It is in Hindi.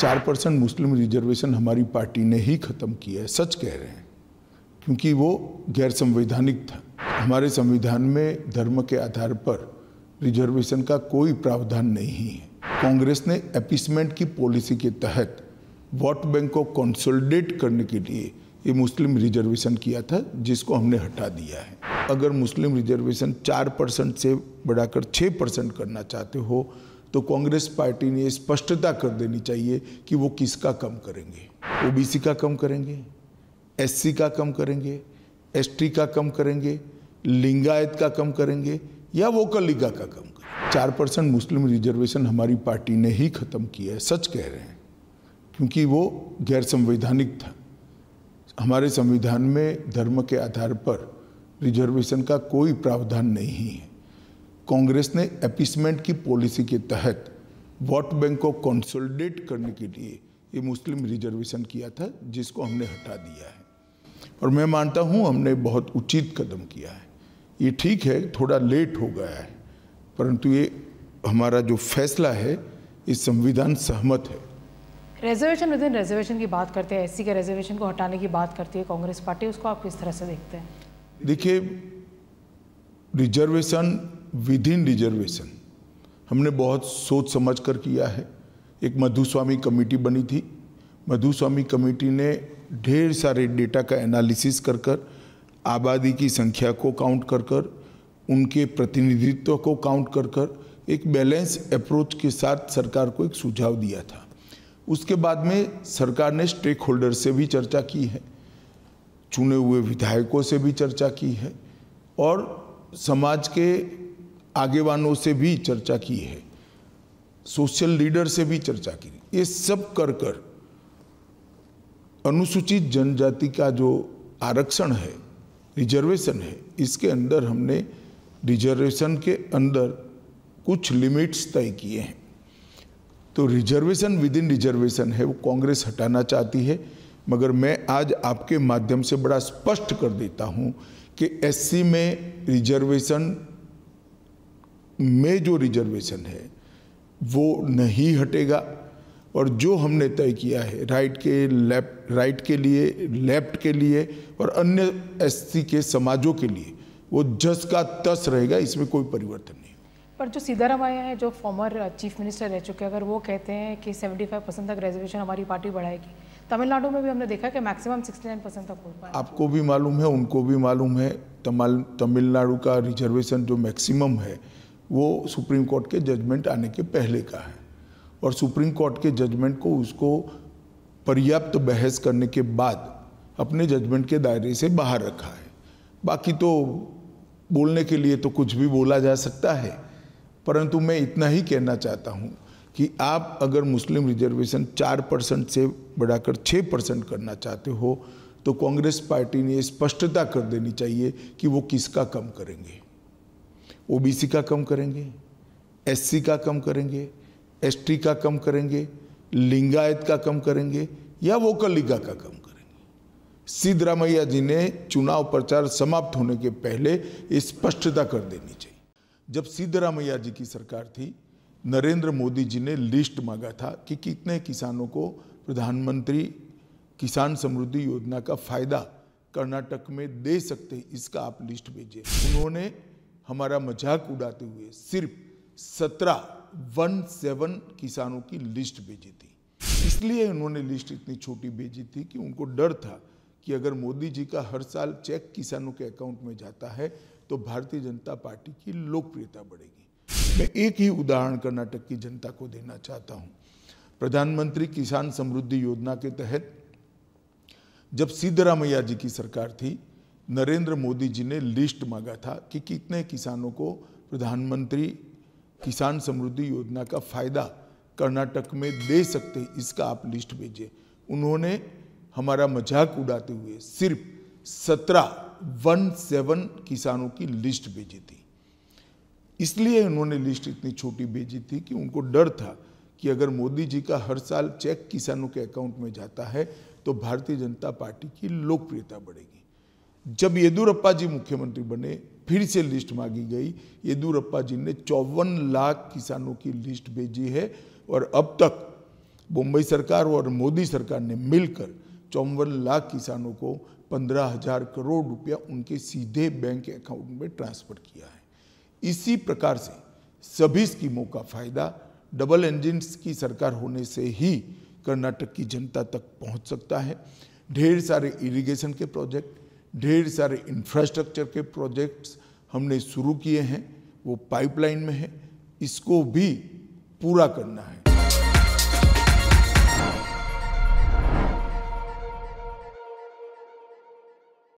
चार परसेंट मुस्लिम रिजर्वेशन हमारी पार्टी ने ही ख़त्म किया है सच कह रहे हैं क्योंकि वो गैर संवैधानिक था हमारे संविधान में धर्म के आधार पर रिजर्वेशन का कोई प्रावधान नहीं है कांग्रेस ने एपिसमेंट की पॉलिसी के तहत वोट बैंक को कंसोलिडेट करने के लिए ये मुस्लिम रिजर्वेशन किया था जिसको हमने हटा दिया है अगर मुस्लिम रिजर्वेशन चार परसेंट से बढ़ाकर छः परसेंट करना चाहते हो तो कांग्रेस पार्टी ने स्पष्टता कर देनी चाहिए कि वो किसका कम करेंगे ओबीसी का कम करेंगे एससी का कम करेंगे एसटी का कम करेंगे लिंगायत का कम करेंगे या वोकलिका का कम करेंगे चार परसेंट मुस्लिम रिजर्वेशन हमारी पार्टी ने ही ख़त्म किया है सच कह रहे हैं क्योंकि वो गैर संवैधानिक था हमारे संविधान में धर्म के आधार पर रिजर्वेशन का कोई प्रावधान नहीं है कांग्रेस ने एपिसमेंट की पॉलिसी के तहत वोट बैंक को कंसोलिडेट करने के लिए ये मुस्लिम रिजर्वेशन किया था जिसको हमने हटा दिया है और मैं मानता हूँ हमने बहुत उचित कदम किया है ये ठीक है थोड़ा लेट हो गया है परंतु ये हमारा जो फैसला है ये संविधान सहमत है रिजर्वेशन विद इन रिजर्वेशन की बात करते हैं एससी के रिजर्वेशन को हटाने की बात करती है कांग्रेस पार्टी उसको आप किस तरह से देखते हैं देखिए रिजर्वेशन विद इन रिजर्वेशन हमने बहुत सोच समझ कर किया है एक मधुस्वामी कमेटी बनी थी मधुस्वामी कमेटी ने ढेर सारे डेटा का एनालिसिस कर कर आबादी की संख्या को काउंट कर कर उनके प्रतिनिधित्व को काउंट कर कर एक बैलेंस अप्रोच के साथ सरकार को एक सुझाव दिया था उसके बाद में सरकार ने स्टेक होल्डर से भी चर्चा की है चुने हुए विधायकों से भी चर्चा की है और समाज के आगेवानों से भी चर्चा की है सोशल लीडर से भी चर्चा की ये सब कर कर अनुसूचित जनजाति का जो आरक्षण है रिजर्वेशन है इसके अंदर हमने रिजर्वेशन के अंदर कुछ लिमिट्स तय किए हैं तो रिजर्वेशन विद इन रिजर्वेशन है वो कांग्रेस हटाना चाहती है मगर मैं आज आपके माध्यम से बड़ा स्पष्ट कर देता हूँ कि एससी में रिजर्वेशन మేజర్ రిజర్వేషన్ హే వో నహీ హటేగా ఔర్ జో హమ్నే తయ్ కియా హే రైట్ కే లెఫ్ట్ రైట్ కే liye లెఫ్ట్ కే liye ఔర్ అన్య ఎస్టి కే సమాజో కే liye వో జస్ కా 10 రహేగా ఇస్మే కోయ్ పరివర్తన్ నహీ పర్ జో సీధా రవాయా హే జో ఫార్మర్ చీఫ్ మినిస్టర్ रह చుకే అగర్ వో కహతే హే కి 75% తక్ రిజర్వేషన్ హమారి పార్టీ బడాయేగి తమిళనాడు మే బి హమ్నే దేఖా కి మాక్సిమమ్ 69% తక్ పూరప్ అప్కో బి మాలూమ్ హే unko బి మాలూమ్ హే తమిళ తమిళనాడు కా రిజర్వేషన్ జో మాక్సిమమ్ హే वो सुप्रीम कोर्ट के जजमेंट आने के पहले का है और सुप्रीम कोर्ट के जजमेंट को उसको पर्याप्त बहस करने के बाद अपने जजमेंट के दायरे से बाहर रखा है बाकी तो बोलने के लिए तो कुछ भी बोला जा सकता है परंतु मैं इतना ही कहना चाहता हूँ कि आप अगर मुस्लिम रिजर्वेशन चार परसेंट से बढ़ाकर छः परसेंट करना चाहते हो तो कांग्रेस पार्टी ने स्पष्टता कर देनी चाहिए कि वो किसका कम करेंगे ओबीसी का कम करेंगे एससी का कम करेंगे एसटी का कम करेंगे लिंगायत का कम करेंगे या वोकलिका का कम करेंगे सिद्धरामैया जी ने चुनाव प्रचार समाप्त होने के पहले स्पष्टता कर देनी चाहिए जब सिद्धरामैया जी की सरकार थी नरेंद्र मोदी जी ने लिस्ट मांगा था कि कितने किसानों को प्रधानमंत्री किसान समृद्धि योजना का फायदा कर्नाटक में दे सकते इसका आप लिस्ट भेजिए उन्होंने हमारा मजाक उड़ाते हुए सिर्फ सत्रह वन सेवन किसानों की लिस्ट भेजी थी इसलिए उन्होंने लिस्ट इतनी छोटी भेजी थी कि उनको डर था कि अगर मोदी जी का हर साल चेक किसानों के अकाउंट में जाता है तो भारतीय जनता पार्टी की लोकप्रियता बढ़ेगी मैं एक ही उदाहरण कर्नाटक की जनता को देना चाहता हूँ प्रधानमंत्री किसान समृद्धि योजना के तहत जब सिद्धरामैया जी की सरकार थी नरेंद्र मोदी जी ने लिस्ट मांगा था कि कितने किसानों को प्रधानमंत्री किसान समृद्धि योजना का फायदा कर्नाटक में दे सकते हैं इसका आप लिस्ट भेजिए उन्होंने हमारा मजाक उड़ाते हुए सिर्फ सत्रह वन सेवन किसानों की लिस्ट भेजी थी इसलिए उन्होंने लिस्ट इतनी छोटी भेजी थी कि उनको डर था कि अगर मोदी जी का हर साल चेक किसानों के अकाउंट में जाता है तो भारतीय जनता पार्टी की लोकप्रियता बढ़ेगी जब येदुरप्पा जी मुख्यमंत्री बने फिर से लिस्ट मांगी गई येदुरप्पा जी ने चौवन लाख किसानों की लिस्ट भेजी है और अब तक मुंबई सरकार और मोदी सरकार ने मिलकर चौवन लाख किसानों को पंद्रह हजार करोड़ रुपया उनके सीधे बैंक अकाउंट में ट्रांसफर किया है इसी प्रकार से सभी स्कीमों का फायदा डबल इंजिन की सरकार होने से ही कर्नाटक की जनता तक पहुंच सकता है ढेर सारे इरिगेशन के प्रोजेक्ट ढेर सारे इंफ्रास्ट्रक्चर के प्रोजेक्ट्स हमने शुरू किए हैं वो पाइपलाइन में है इसको भी पूरा करना है